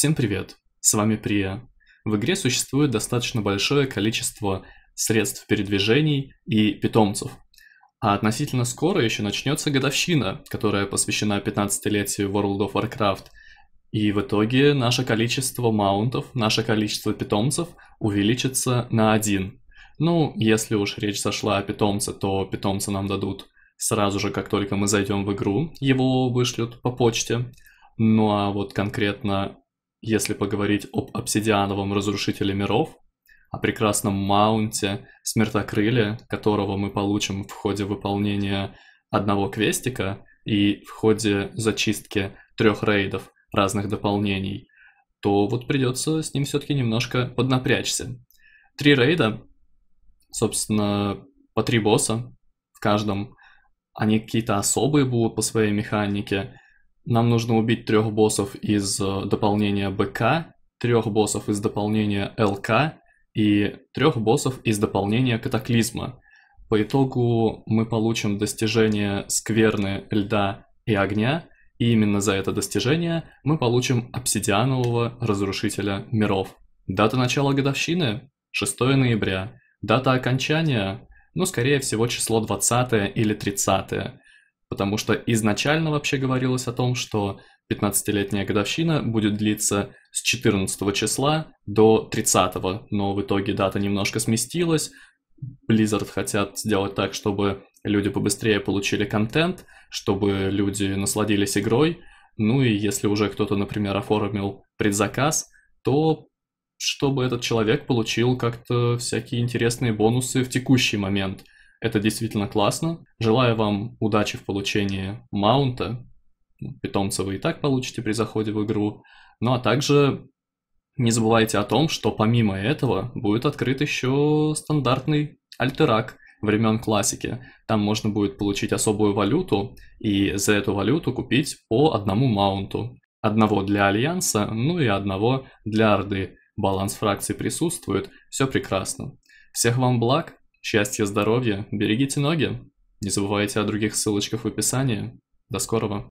Всем привет, с вами Прия. В игре существует достаточно большое количество средств передвижений и питомцев. А относительно скоро еще начнется годовщина, которая посвящена 15-летию World of Warcraft. И в итоге наше количество маунтов, наше количество питомцев увеличится на один. Ну, если уж речь зашла о питомце, то питомца нам дадут сразу же, как только мы зайдем в игру, его вышлют по почте. Ну а вот конкретно если поговорить об обсидиановом разрушителе миров, о прекрасном маунте смертокрыле, которого мы получим в ходе выполнения одного квестика и в ходе зачистки трех рейдов разных дополнений, то вот придется с ним все-таки немножко поднапрячься. Три рейда, собственно, по три босса в каждом. Они какие-то особые будут по своей механике, нам нужно убить трех боссов из э, дополнения БК, трех боссов из дополнения ЛК и трех боссов из дополнения Катаклизма. По итогу мы получим достижение скверны, льда и огня, и именно за это достижение мы получим обсидианового разрушителя миров. Дата начала годовщины – 6 ноября. Дата окончания – ну, скорее всего, число 20 или 30 потому что изначально вообще говорилось о том, что 15-летняя годовщина будет длиться с 14 числа до 30, но в итоге дата немножко сместилась. Blizzard хотят сделать так, чтобы люди побыстрее получили контент, чтобы люди насладились игрой. Ну и если уже кто-то, например, оформил предзаказ, то чтобы этот человек получил как-то всякие интересные бонусы в текущий момент. Это действительно классно. Желаю вам удачи в получении маунта. Питомца вы и так получите при заходе в игру. Ну а также не забывайте о том, что помимо этого будет открыт еще стандартный альтерак времен классики. Там можно будет получить особую валюту и за эту валюту купить по одному маунту. Одного для Альянса, ну и одного для Орды. Баланс фракций присутствует, все прекрасно. Всех вам благ, Счастья, здоровья, берегите ноги! Не забывайте о других ссылочках в описании. До скорого!